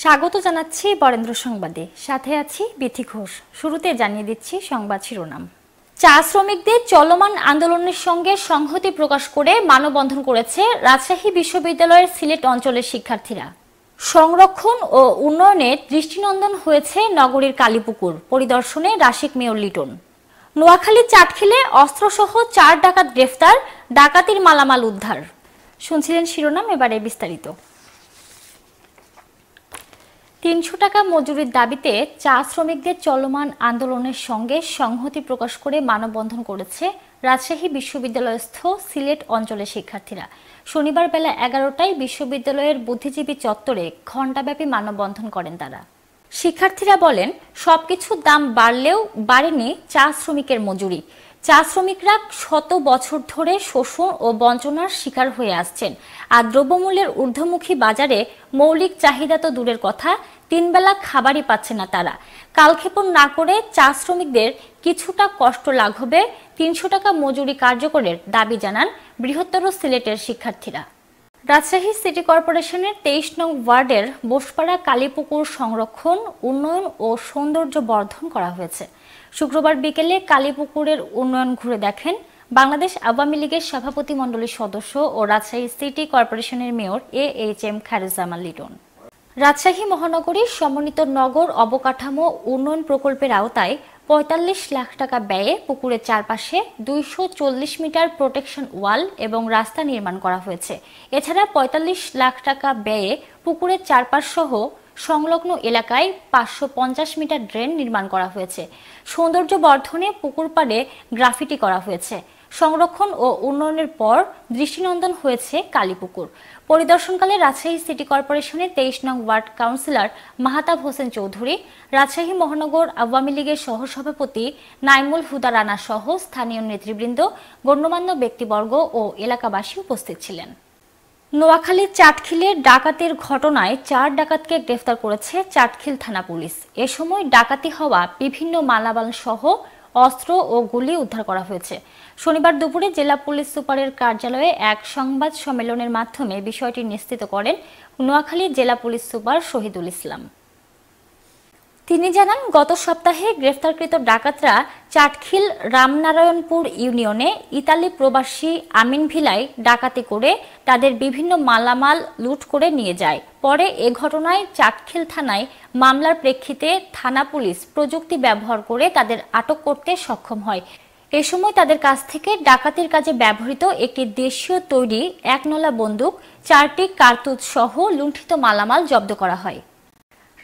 স্বাগত জানাচ্ছি বরেন্দ্র সংবাদে সাথে আছি বিথি ঘোষ শুরুতে জানিয়ে দিচ্ছি সংবাদ শিরোনাম চা শ্রমিকদের চলমান আন্দোলনের সঙ্গে সংহতি প্রকাশ করে মানববন্ধন করেছে রাজশাহী বিশ্ববিদ্যালয়ের সিলেট অঞ্চলের শিক্ষার্থীরা সংরক্ষণ ও উন্নয়নে দৃষ্টিনন্দন হয়েছে নগরীর কালীপুকুর পরিদর্শনে রাশিক মেয়র লিটন নোয়াখালী চাটখিলে অস্ত্রসহ চার ডাকাত গ্রেফতার ডাকাতির মালামাল উদ্ধার শুনছিলেন শিরোনাম এবারে বিস্তারিত তিনশো টাকা মজুরির দাবিতে চা শ্রমিকদের চলমান আন্দোলনের সঙ্গে সংহতি প্রকাশ করে মানববন্ধন করেছে রাজশাহী বিশ্ববিদ্যালয়স্থ সিলেট অঞ্চলের শিক্ষার্থীরা শনিবার বেলা এগারোটায় বিশ্ববিদ্যালয়ের বুদ্ধিজীবী চত্বরে ঘণ্টাব্যাপী মানববন্ধন করেন তারা শিক্ষার্থীরা বলেন সবকিছুর দাম বাড়লেও বাড়েনি চা শ্রমিকের মজুরি চা শ্রমিকরা শত বছর ধরে শোষণ ও বঞ্চনার শিকার হয়ে আসছেন আর দ্রব্যমূল্যের ঊর্ধ্বমুখী বাজারে মৌলিক চাহিদা তো দূরের কথা তিনবেলা খাবারই পাচ্ছে না তারা কালক্ষেপণ না করে চা শ্রমিকদের কিছুটা কষ্ট লাঘবে তিনশো টাকা মজুরি কার্যকরের দাবি জানান বৃহত্তর সিলেটের শিক্ষার্থীরা রাজশাহী সিটি কর্পোরেশনের তেইশ নং ওয়ার্ডের বোসপাড়া কালীপুকুর সংরক্ষণ উন্নয়ন ও সৌন্দর্য বর্ধন করা হয়েছে শুক্রবার বিকেলে কালীপুকুরের উন্নয়ন ঘুরে দেখেন বাংলাদেশ আওয়ামী লীগের সভাপতিমণ্ডলীর সদস্য ও রাজশাহী সিটি কর্পোরেশনের mayor A H M Khairuzzaman Liton Rajshahi মহানগরীর সমন্বিত নগর অবকাঠামো উন্নয়ন প্রকল্পের আওতায় পঁয়তাল্লিশ লাখ টাকা ব্যয়ে পুকুরের চারপাশে দুইশো চল্লিশ মিটার প্রোটেকশন ওয়াল এবং রাস্তা নির্মাণ করা হয়েছে এছাড়া পঁয়তাল্লিশ লাখ টাকা ব্যয়ে পুকুরের চারপাশ সহ সংলগ্ন এলাকায় পাঁচশো পঞ্চাশ মিটার ড্রেন নির্মাণ করা হয়েছে সৌন্দর্য বর্ধনে পুকুর পাড়ে গ্রাফিটি করা হয়েছে সংরক্ষণ ও উন্নয়নের পর দৃষ্টিনন্দন হয়েছে কালীপুকুর পরিদর্শনকালে রাজশাহী সিটি কর্পোরেশনের তেইশ নং ওয়ার্ড কাউন্সিলর মাহাতাব হোসেন চৌধুরী রাজশাহী মহানগর আওয়ামী লীগের সহসভাপতি নাইমুল হুদা রানা সহ স্থানীয় নেতৃবৃন্দ গণ্যমান্য ব্যক্তিবর্গ ও এলাকাবাসী উপস্থিত ছিলেন নোয়াখালীর চাটখিলে ডাকাতের ঘটনায় চার ডাকাতকে গ্রেফতার করেছে চাটখিল থানা পুলিশ এ সময় ডাকাতি হওয়া বিভিন্ন মালাবাল সহ অস্ত্র ও গুলি উদ্ধার করা হয়েছে শনিবার দুপুরে জেলা পুলিশ সুপারের কার্যালয়ে এক সংবাদ সম্মেলনের মাধ্যমে বিষয়টি নিশ্চিত করেন নোয়াখালী জেলা পুলিশ সুপার শহীদুল ইসলাম তিনি জানান গত সপ্তাহে গ্রেফতারকৃত ডাকাতরা চাটখিল রামনারায়ণপুর ইউনিয়নে ইতালি প্রবাসী আমিন ভিলায় ডাকাতি করে তাদের বিভিন্ন মালামাল লুট করে নিয়ে যায় পরে এ ঘটনায় চাটখিল থানায় মামলার প্রেক্ষিতে থানা পুলিশ প্রযুক্তি ব্যবহার করে তাদের আটক করতে সক্ষম হয় এ সময় তাদের কাছ থেকে ডাকাতির কাজে ব্যবহৃত একটি দেশীয় তৈরি একনলা বন্দুক চারটি কার্তুজ সহ লুণ্ঠিত মালামাল জব্দ করা হয়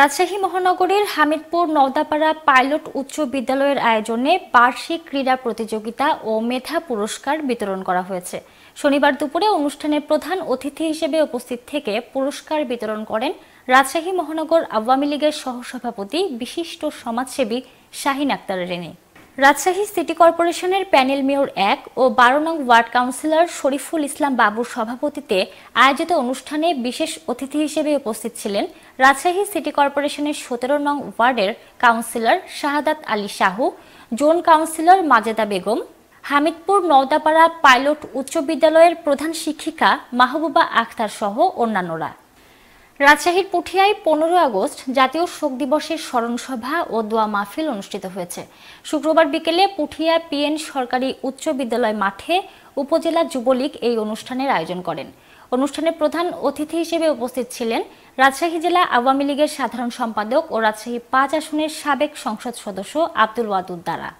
রাজশাহী মহানগরীর হামিদপুর নওদাপাড়া পাইলট উচ্চ বিদ্যালয়ের আয়োজনে বার্ষিক ক্রীড়া প্রতিযোগিতা ও মেধা পুরস্কার বিতরণ করা হয়েছে শনিবার দুপুরে অনুষ্ঠানে প্রধান অতিথি হিসেবে উপস্থিত থেকে পুরস্কার বিতরণ করেন রাজশাহী মহানগর আওয়ামী লীগের সহসভাপতি বিশিষ্ট সমাজসেবী শাহিন আক্তার রেনী রাজশাহী সিটি কর্পোরেশনের প্যানেল মেয়র এক ও বারো নং ওয়ার্ড কাউন্সিলর শরীফুল ইসলাম বাবুর সভাপতিতে আয়োজিত অনুষ্ঠানে বিশেষ অতিথি হিসেবে উপস্থিত ছিলেন রাজশাহী সিটি কর্পোরেশনের সতেরো নং ওয়ার্ডের councillor Shahadat Ali Shahu zone councillor Majeda Begum Hamidpur Naodapara pilot উচ্চ বিদ্যালয়ের প্রধান শিক্ষিকা মাহবুবা আখতার সহ অন্যান্যরা রাজশাহীর পুঠিয়ায় পনেরো আগস্ট জাতীয় শোক দিবসের স্মরণসভা ও দোয়া মাহফিল অনুষ্ঠিত হয়েছে শুক্রবার বিকেলে পুঠিয়া পিএন সরকারি উচ্চ বিদ্যালয় মাঠে উপজেলা যুবলীগ এই অনুষ্ঠানের আয়োজন করেন অনুষ্ঠানে প্রধান অতিথি হিসেবে উপস্থিত ছিলেন রাজশাহী জেলা আওয়ামী লীগের সাধারণ সম্পাদক ও রাজশাহী পাঁচ আসনের সাবেক সংসদ সদস্য আব্দুল ওয়াদুদ্দারা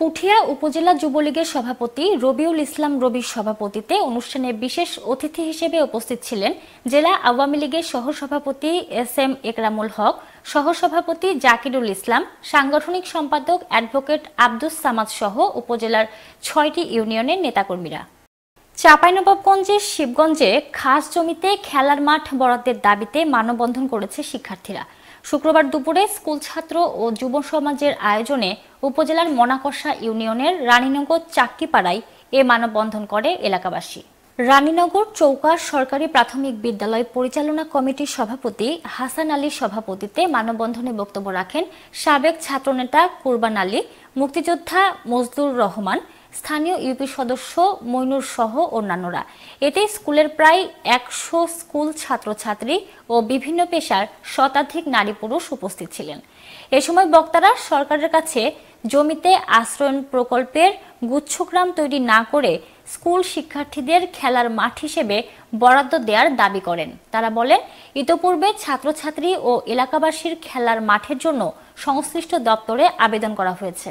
পুঠিয়া উপজেলা যুবলীগের সভাপতি রবিউল ইসলাম রবির সভাপতিতে অনুষ্ঠানে বিশেষ অতিথি হিসেবে উপস্থিত ছিলেন জেলা আওয়ামী লীগের সহসভাপতি এস এম একরামুল হক সহসভাপতি জাকিরুল ইসলাম সাংগঠনিক সম্পাদক অ্যাডভোকেট আব্দুস সামাদ সহ উপজেলার ছয়টি ইউনিয়নের নেতাকর্মীরা চাঁপাইনবাবগঞ্জের শিবগঞ্জে খাস জমিতে খেলার মাঠ বরাদ্দের দাবিতে মানববন্ধন করেছে শিক্ষার্থীরা শুক্রবার দুপুরে স্কুল ছাত্র ও যুব সমাজের আয়োজনে উপজেলার মনাকষা ইউনিয়নের রানীনগর চাক্কিপাড়ায় এ মানববন্ধন করে এলাকাবাসী রানীনগর চৌকার সরকারি প্রাথমিক বিদ্যালয় পরিচালনা কমিটির সভাপতি হাসান আলীর সভাপতিতে মানববন্ধনে বক্তব্য রাখেন সাবেক ছাত্রনেতা কুরবান আলী মুক্তিযোদ্ধা মজদুর রহমান স্থানীয় ইউপি সদস্য মইনুর সহ অন্যান্যরা এতে স্কুলের প্রায় একশো স্কুল ছাত্রছাত্রী ও বিভিন্ন পেশার শতাধিক নারী পুরুষ উপস্থিত ছিলেন এ সময় বক্তারা সরকারের কাছে জমিতে আশ্রয়ন প্রকল্পের গুচ্ছগ্রাম তৈরি না করে স্কুল শিক্ষার্থীদের খেলার মাঠ হিসেবে বরাদ্দ দেওয়ার দাবি করেন তারা বলেন ইতোপূর্বে ছাত্রছাত্রী ও এলাকাবাসীর খেলার মাঠের জন্য সংশ্লিষ্ট দপ্তরে আবেদন করা হয়েছে